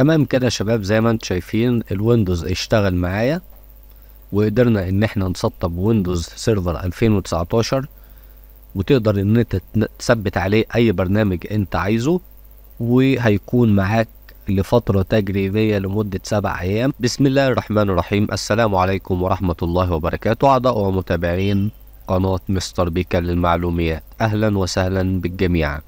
تمام كده يا شباب زي ما انتم شايفين الويندوز اشتغل معايا وقدرنا ان احنا نسطب ويندوز سيرفر 2019 وتقدر ان انت تثبت عليه اي برنامج انت عايزه وهيكون معاك لفترة تجريبية لمدة سبع أيام بسم الله الرحمن الرحيم السلام عليكم ورحمة الله وبركاته أعضاء ومتابعين قناة مستر بيكا للمعلوميات أهلا وسهلا بالجميع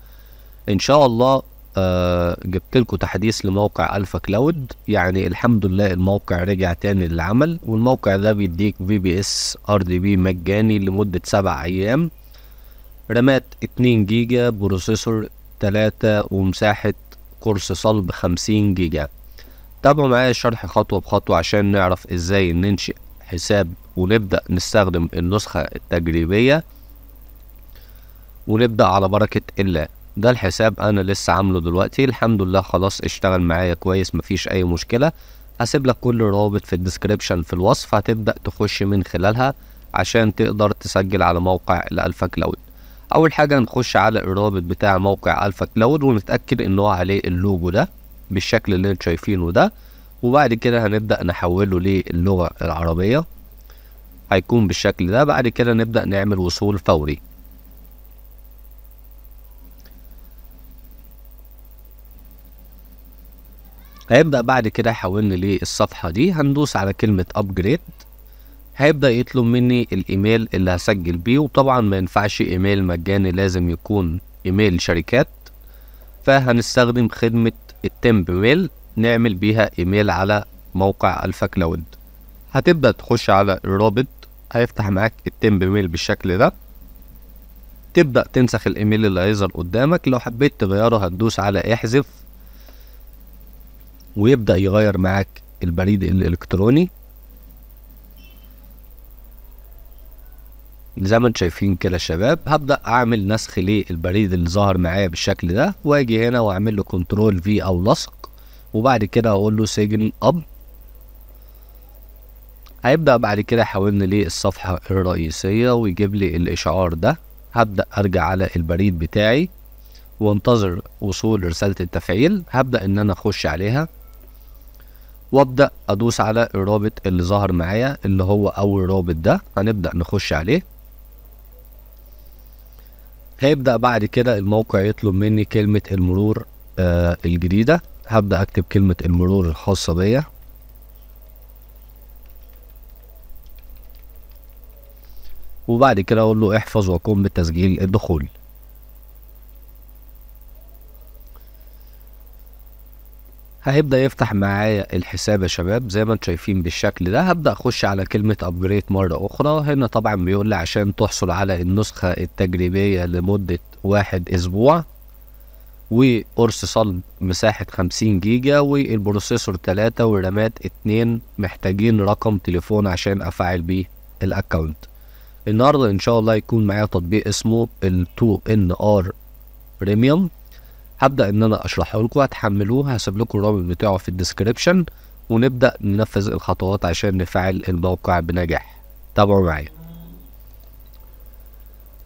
إن شاء الله آه جبت لكم تحديث لموقع الفا كلاود يعني الحمد لله الموقع رجع تاني للعمل والموقع ده بيديك في بي اس ار دي بي مجاني لمدة سبع ايام رامات 2 جيجا بروسيسور 3 ومساحة قرص صلب 50 جيجا تابعوا معايا الشرح خطوة بخطوة عشان نعرف ازاي ننشئ حساب ونبدأ نستخدم النسخة التجريبية ونبدأ على بركة الله ده الحساب انا لسه عامله دلوقتي الحمد لله خلاص اشتغل معايا كويس مفيش اي مشكله هسيب لك كل الروابط في الديسكريبشن في الوصف هتبدا تخش من خلالها عشان تقدر تسجل على موقع الالفا كلاود اول حاجه هنخش على الرابط بتاع موقع الفا كلاود ونتاكد ان هو عليه اللوجو ده بالشكل اللي انتم شايفينه ده وبعد كده هنبدا نحوله للغه العربيه هيكون بالشكل ده بعد كده نبدا نعمل وصول فوري هيبدأ بعد كده يحولنا للصفحة دي هندوس على كلمة أبجريد هيبدأ يطلب مني الإيميل اللي هسجل بيه وطبعا ما ينفعش إيميل مجاني لازم يكون إيميل شركات فهنستخدم خدمة التمب ميل نعمل بيها إيميل على موقع ألفا كلاود هتبدأ تخش على الرابط هيفتح معاك التمب ميل بالشكل ده تبدأ تنسخ الإيميل اللي هيظهر قدامك لو حبيت تغيره هتدوس على احذف ويبدا يغير معاك البريد الالكتروني زي ما انتم شايفين كده يا شباب هبدا اعمل نسخ للبريد اللي ظهر معايا بالشكل ده واجي هنا واعمل له كنترول في او لصق وبعد كده اقول له سجن اب هيبدا بعد كده حولنا للصفحه الرئيسيه ويجيب لي الاشعار ده هبدا ارجع على البريد بتاعي وانتظر وصول رساله التفعيل هبدا ان انا اخش عليها وابدا ادوس على الرابط اللي ظهر معايا اللي هو اول رابط ده هنبدا نخش عليه هيبدا بعد كده الموقع يطلب مني كلمه المرور آه الجديده هبدا اكتب كلمه المرور الخاصه بيا وبعد كده اقول له احفظ وقم بتسجيل الدخول هيبدا يفتح معايا الحساب يا شباب زي ما انتم شايفين بالشكل ده هبدا اخش على كلمه ابجريد مره اخرى هنا طبعا بيقول لي عشان تحصل على النسخه التجريبيه لمده واحد اسبوع وقرص صلب مساحة 50 جيجا والبروسيسور 3 والرامات 2 محتاجين رقم تليفون عشان أفعل بيه الأكونت النهاردة إن شاء الله يكون معايا تطبيق اسمه ال 2 NR Premium هبدا ان انا اشرحه لكم هتحملوه هسيب لكم الرابط بتاعه في الديسكريبشن ونبدا ننفذ الخطوات عشان نفعل الموقع بنجاح تابعوا معايا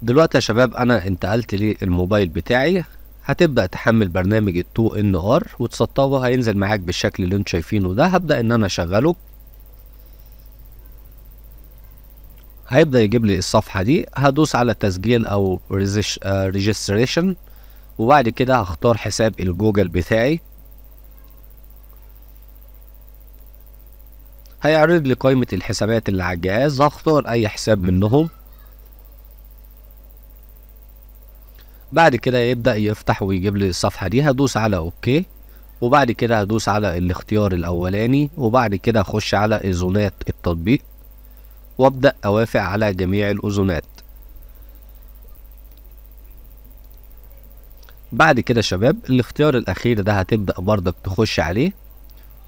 دلوقتي يا شباب انا انتقلت للموبايل بتاعي هتبدا تحمل برنامج التو 2 ان ار وتسطبه هينزل معاك بالشكل اللي انتم شايفينه ده هبدا ان انا اشغله هيبدا يجيب لي الصفحه دي هدوس على تسجيل او ريجستريشن آه، وبعد كده هختار حساب الجوجل بتاعي هيعرض لي قائمة الحسابات اللي على الجهاز هختار أي حساب منهم بعد كده يبدأ يفتح ويجيب لي الصفحة دي هدوس على أوكي وبعد كده هدوس على الاختيار الأولاني وبعد كده أخش على إذونات التطبيق وأبدأ أوافق على جميع الأذونات بعد كده يا شباب الاختيار الاخير ده هتبدا برضك تخش عليه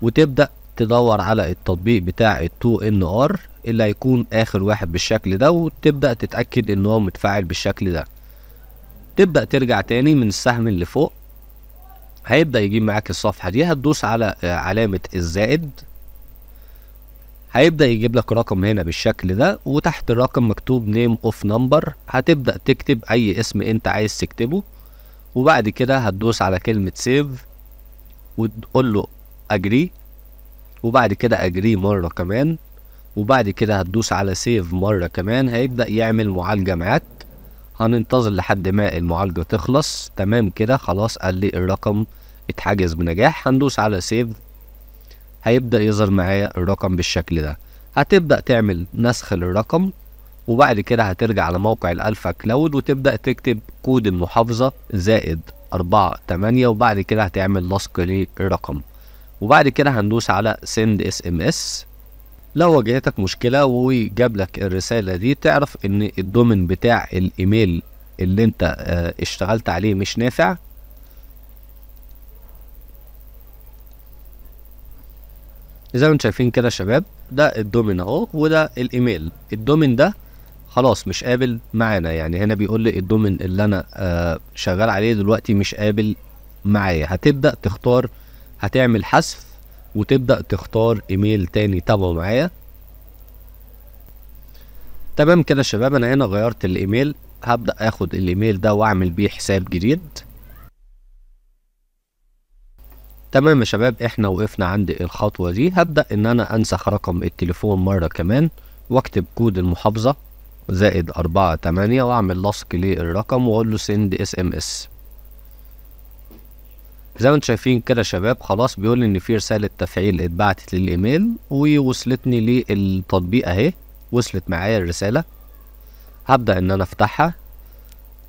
وتبدا تدور على التطبيق بتاع التو 2 ان ار اللي هيكون اخر واحد بالشكل ده وتبدا تتاكد ان هو متفاعل بالشكل ده تبدا ترجع تاني من السهم اللي فوق هيبدا يجيب معاك الصفحه دي هتدوس على آه، علامه الزائد هيبدا يجيب لك رقم هنا بالشكل ده وتحت الرقم مكتوب نيم اوف نمبر هتبدا تكتب اي اسم انت عايز تكتبه وبعد كده هتدوس على كلمة سيف وتقول له اجري وبعد كده اجري مرة كمان وبعد كده هتدوس على سيف مرة كمان هيبدأ يعمل معالجة معاك هننتظر لحد ما المعالجة تخلص تمام كده خلاص قال لي الرقم اتحجز بنجاح هندوس على سيف هيبدأ يظهر معايا الرقم بالشكل ده هتبدأ تعمل نسخ للرقم وبعد كده هترجع على موقع الالفا كلاود وتبدا تكتب كود المحافظه زائد 4 8 وبعد كده هتعمل لصق للرقم وبعد كده هندوس على سند اس ام اس لو واجهتك مشكله وجاب لك الرساله دي تعرف ان الدومين بتاع الايميل اللي انت آه، اشتغلت عليه مش نافع زي ما انتم شايفين كده يا شباب ده الدومين اهو وده الايميل الدومين ده خلاص مش قابل معانا يعني هنا بيقول لي الدومين اللي انا آه شغال عليه دلوقتي مش قابل معايا هتبدا تختار هتعمل حذف وتبدا تختار ايميل تاني تابعه معايا تمام كده يا شباب انا هنا غيرت الايميل هبدا اخد الايميل ده واعمل بيه حساب جديد تمام يا شباب احنا وقفنا عند الخطوه دي هبدا ان انا انسخ رقم التليفون مره كمان واكتب كود المحافظه زائد أربعة تمانية وأعمل لصق للرقم وأقول له سند اس ام اس زي ما انتم شايفين كده شباب خلاص بيقول ان في رسالة تفعيل اتبعتت للايميل ووصلتني للتطبيق اهي وصلت معايا الرسالة هبدأ ان انا افتحها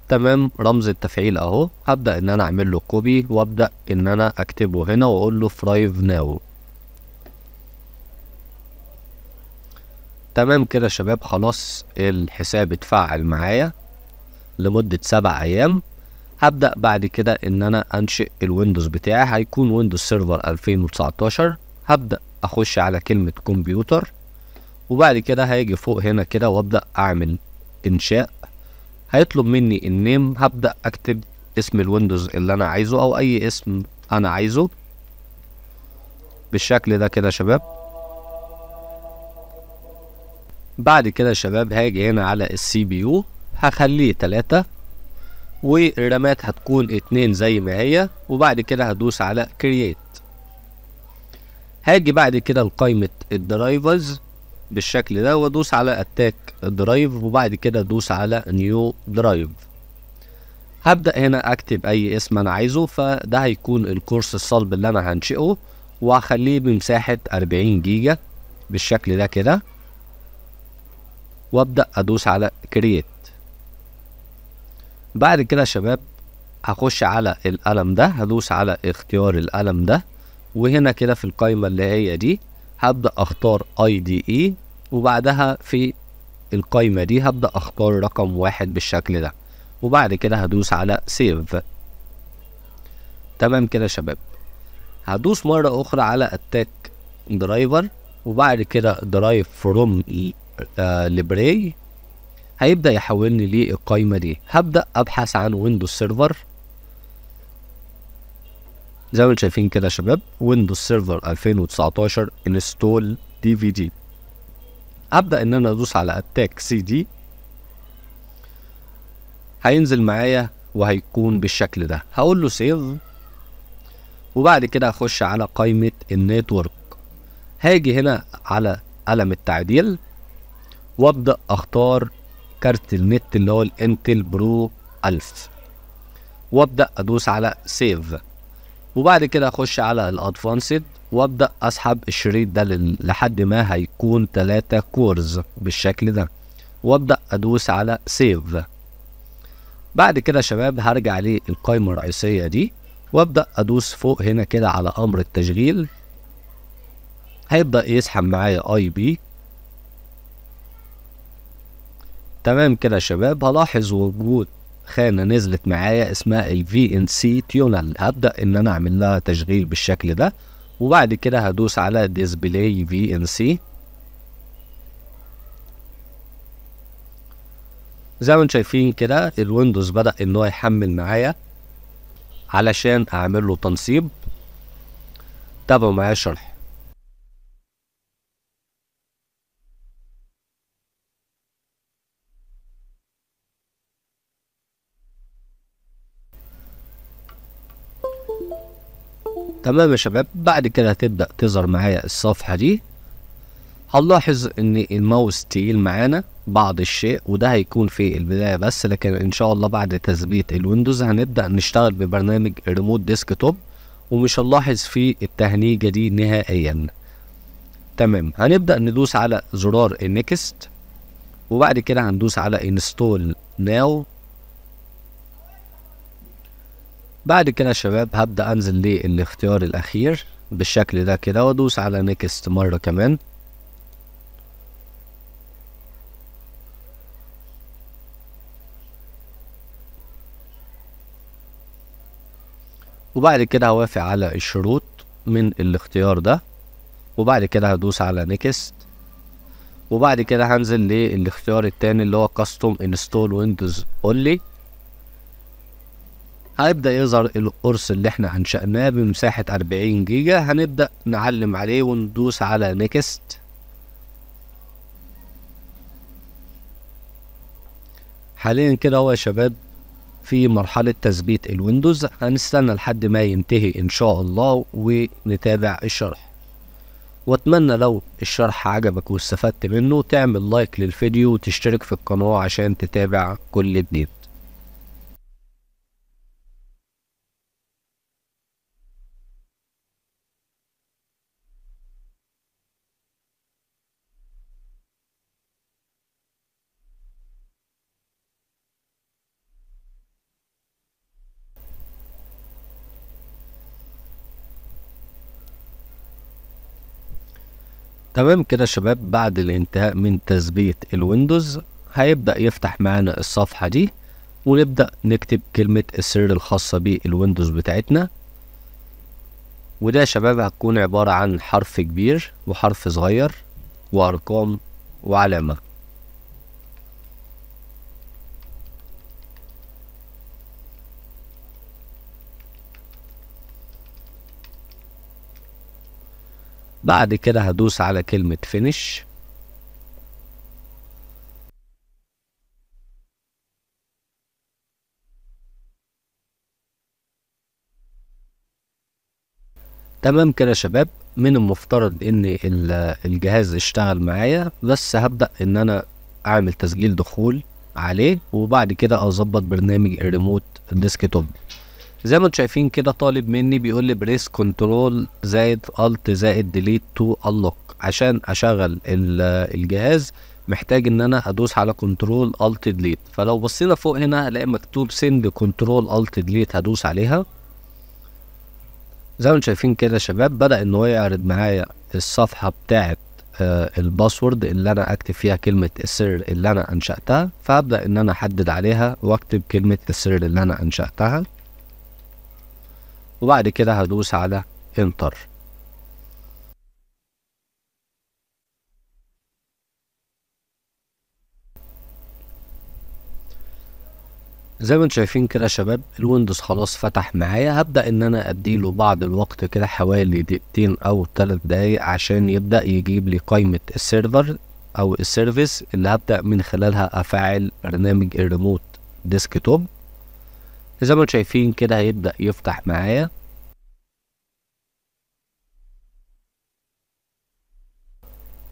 تمام رمز التفعيل اهو هبدأ ان انا اعمل له كوبي وابدأ ان انا اكتبه هنا واقول له فرايف ناو تمام كده يا شباب خلاص الحساب اتفعل معايا لمدة سبع أيام هبدأ بعد كده إن أنا أنشئ الويندوز بتاعي هيكون ويندوز سيرفر 2019 هبدأ أخش على كلمة كمبيوتر وبعد كده هاجي فوق هنا كده وأبدأ أعمل إنشاء هيطلب مني النيم هبدأ أكتب اسم الويندوز اللي أنا عايزه أو أي اسم أنا عايزه بالشكل ده كده يا شباب بعد كده شباب هاجي هنا على السي بي يو هخليه تلاتة والرامات هتكون اتنين زي ما هي وبعد كده هدوس على كرييت هاجي بعد كده لقائمة الدرايفرز بالشكل ده وادوس على اتاك درايف وبعد كده ادوس على نيو درايف هبدأ هنا اكتب اي اسم انا عايزه فده هيكون الكورس الصلب اللي انا هنشئه وهخليه بمساحة 40 جيجا بالشكل ده كده وابدأ ادوس على كرييت بعد كده شباب هخش على القلم ده هدوس على اختيار القلم ده وهنا كده في القايمة اللي هي دي هبدأ اختار اي دي اي وبعدها في القايمة دي هبدأ اختار رقم واحد بالشكل ده وبعد كده هدوس على سيف تمام كده شباب هدوس مرة اخرى على اتاك درايفر وبعد كده درايف فروم آه، لبراي هيبدأ يحولني للقايمة دي هبدأ أبحث عن ويندوز سيرفر زي ما انتم شايفين كده يا شباب ويندوز سيرفر 2019 انستول دي في دي ابدا ان انا ادوس على اتاك سي دي هينزل معايا وهيكون بالشكل ده هقول له سيف وبعد كده هخش على قائمه النيتورك هاجي هنا على قلم التعديل وابدا اختار كارت النت اللي هو الانتل برو 1000 وابدا ادوس على سيف وبعد كده اخش على الادفانسد وابدا اسحب الشريط ده لحد ما هيكون 3 كورز بالشكل ده وابدا ادوس على سيف بعد كده شباب هرجع للقائمه الرئيسيه دي وابدا ادوس فوق هنا كده على امر التشغيل هيبدا يسحب معايا اي بي تمام كده يا شباب هلاحظ وجود خانة نزلت معايا اسمها ال VNC Tunnel هبدأ إن أنا أعمل لها تشغيل بالشكل ده وبعد كده هدوس على Display VNC زي ما انتم شايفين كده الويندوز بدأ إن هو يحمل معايا علشان أعمل له تنصيب تابعوا معايا الشرح تمام يا شباب بعد كده هتبدأ تظهر معايا الصفحة دي هنلاحظ ان الماوس تقيل معانا بعض الشيء وده هيكون في البداية بس لكن ان شاء الله بعد تثبيت الويندوز هنبدأ نشتغل ببرنامج ريموت ديسكتوب ومش هنلاحظ فيه التهنيجة دي نهائيا تمام هنبدأ ندوس على زرار النكست وبعد كده هندوس على انستول ناو بعد كده يا شباب هبدأ أنزل للاختيار الأخير بالشكل ده كده وأدوس على نيكست مرة كمان وبعد كده هوافق على الشروط من الاختيار ده وبعد كده هدوس على نيكست وبعد كده هنزل للاختيار التاني اللي هو كاستوم انستول ويندوز اونلي هيبدا يظهر القرص اللي احنا انشأناه بمساحة 40 جيجا هنبدا نعلم عليه وندوس على نيكست حاليا كده هو يا شباب في مرحلة تثبيت الويندوز هنستنى لحد ما ينتهي إن شاء الله ونتابع الشرح واتمنى لو الشرح عجبك واستفدت منه تعمل لايك للفيديو وتشترك في القناة عشان تتابع كل جديد تمام كده شباب بعد الانتهاء من تثبيت الويندوز هيبدأ يفتح معانا الصفحة دي ونبدأ نكتب كلمة السر الخاصة بالويندوز بتاعتنا وده شباب هتكون عبارة عن حرف كبير وحرف صغير وأرقام وعلامة بعد كده هدوس على كلمة فينيش تمام كده يا شباب من المفترض ان الجهاز اشتغل معايا بس هبدأ ان انا اعمل تسجيل دخول عليه وبعد كده اظبط برنامج الريموت الديسكتوب زي ما انتم شايفين كده طالب مني بيقول لي بريس كنترول زائد الت زائد ديليت تو انلوك عشان اشغل الجهاز محتاج ان انا ادوس على كنترول الت ديليت فلو بصينا فوق هنا هلاقي مكتوب سند كنترول الت ديليت هدوس عليها زي ما انتم شايفين كده يا شباب بدا ان هو يعرض معايا الصفحه بتاعه آه، الباسورد اللي انا اكتب فيها كلمه السر اللي انا انشاتها فابدا ان انا احدد عليها واكتب كلمه السر اللي انا انشاتها وبعد كده هدوس على انتر زي ما انتم شايفين كده يا شباب الويندوز خلاص فتح معايا هبدا ان انا اديله بعض الوقت كده حوالي دقيقتين او ثلاث دقايق عشان يبدا يجيب لي قائمه السيرفر او السيرفيس اللي هبدا من خلالها افعل برنامج الريموت ديسكتوب زي ما انتم شايفين كده هيبدأ يفتح معايا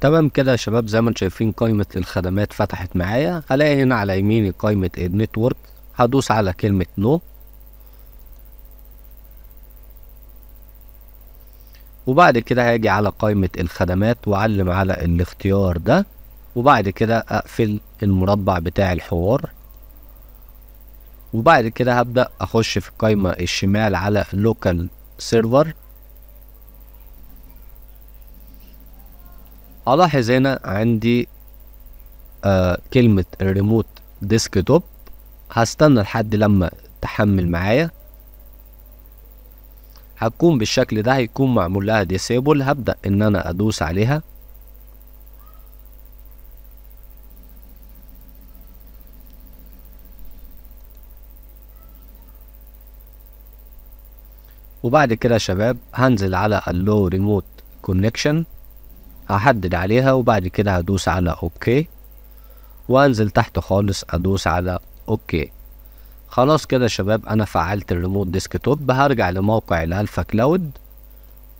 تمام كده يا شباب زي ما انتم شايفين قائمة الخدمات فتحت معايا هلاقي هنا على يميني قائمة النتورك هدوس على كلمة نو وبعد كده هاجي على قائمة الخدمات وأعلم على الاختيار ده وبعد كده أقفل المربع بتاع الحوار وبعد كده هبدأ أخش في القايمة الشمال على لوكال سيرفر ألاحظ هنا عندي آه كلمة الريموت ديسك توب هستنى لحد لما تحمل معايا هتكون بالشكل ده هيكون معمول لها ديسيبل هبدأ إن أنا أدوس عليها وبعد كده يا شباب هنزل على اللو ريموت كونكشن هحدد عليها وبعد كده هدوس على اوكي وانزل تحت خالص ادوس على اوكي خلاص كده يا شباب انا فعلت الريموت ديسكتوب هرجع لموقع الالفا كلاود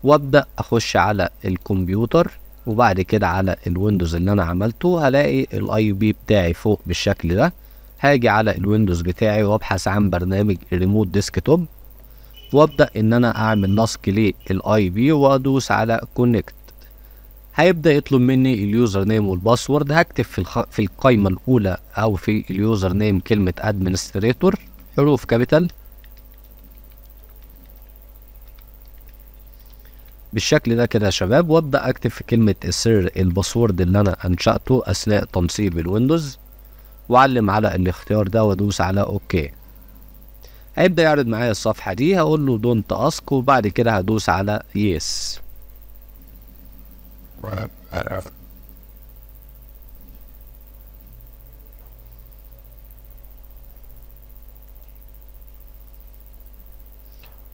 وابدا اخش على الكمبيوتر وبعد كده على الويندوز اللي انا عملته هلاقي الاي بي بتاعي فوق بالشكل ده هاجي على الويندوز بتاعي وابحث عن برنامج ريموت ديسكتوب وابدا ان انا اعمل لاسك للاي بي وادوس على كونكت هيبدا يطلب مني اليوزر نيم والباسورد هكتب في الخ... في القائمه الاولى او في اليوزر نيم كلمه ادمنستريتور حروف كابيتال بالشكل ده كده يا شباب وابدا اكتب في كلمه السر الباسورد اللي انا انشاته اثناء تنصيب الويندوز واعلم على الاختيار ده وادوس على اوكي هيبدا يعرض معايا الصفحه دي هقول له دونت اسك وبعد كده هدوس على يس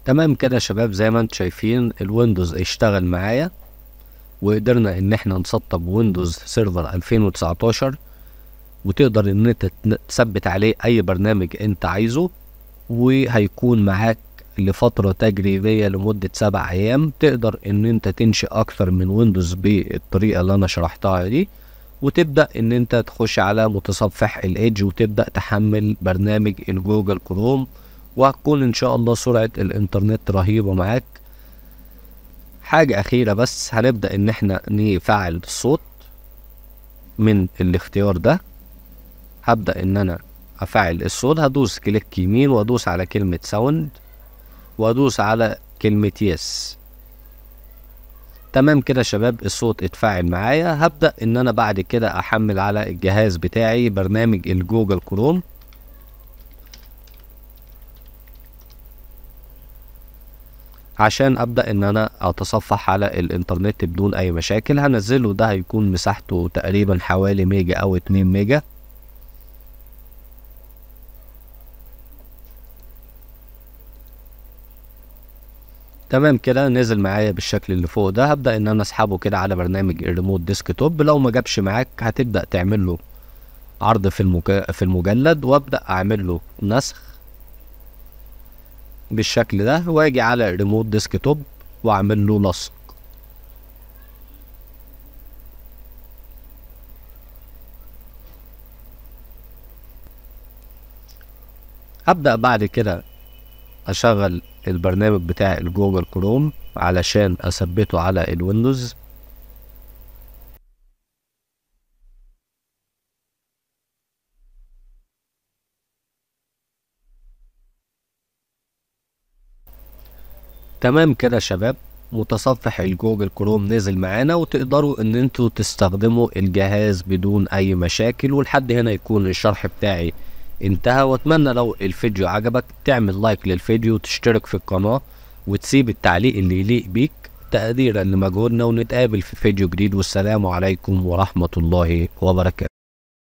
تمام كده يا شباب زي ما انتم شايفين الويندوز اشتغل معايا وقدرنا ان احنا نسطب ويندوز سيرفر 2019 وتقدر ان انت تثبت عليه اي برنامج انت عايزه وهيكون معاك لفترة تجريبية لمدة سبع أيام تقدر إن أنت تنشئ أكثر من ويندوز بالطريقة اللي أنا شرحتها دي وتبدأ إن أنت تخش على متصفح الإيدج وتبدأ تحمل برنامج الجوجل كروم وهتكون إن شاء الله سرعة الإنترنت رهيبة معاك حاجة أخيرة بس هنبدأ إن إحنا نفعل الصوت من الاختيار ده هبدأ إن أنا افعل الصوت هدوس كليك يمين وادوس على كلمة ساوند وادوس على كلمة يس تمام كده شباب الصوت اتفاعل معايا هبدأ ان انا بعد كده احمل على الجهاز بتاعي برنامج الجوجل كروم عشان ابدا ان انا اتصفح على الانترنت بدون اي مشاكل هنزله ده هيكون مساحته تقريبا حوالي ميجا او اتنين ميجا تمام كده نزل معايا بالشكل اللي فوق ده هبدا ان انا اسحبه كده على برنامج الريموت ديسك توب لو ما جابش معاك هتبدا تعمل له عرض في المك... في المجلد وابدا اعمل له نسخ بالشكل ده واجي على الريموت ديسك توب واعمل له لصق هبدا بعد كده اشغل البرنامج بتاع الجوجل كروم علشان اثبته على الويندوز تمام كده يا شباب متصفح الجوجل كروم نزل معانا وتقدروا ان انتوا تستخدموا الجهاز بدون اي مشاكل ولحد هنا يكون الشرح بتاعي انتهى واتمنى لو الفيديو عجبك تعمل لايك للفيديو وتشترك في القناة وتسيب التعليق اللي يليق بيك تقديرا لمجهودنا ونتقابل في فيديو جديد والسلام عليكم ورحمة الله وبركاته